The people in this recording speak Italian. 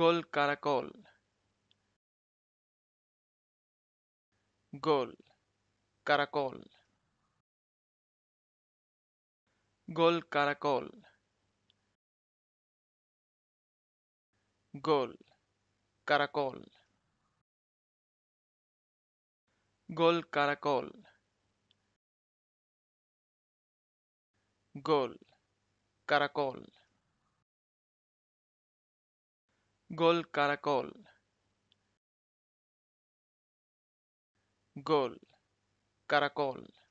Gol Caracol Gol Caracol Gol Caracol Gol Caracol Gol Caracol Gol Caracol Gol Caracol Gol Caracol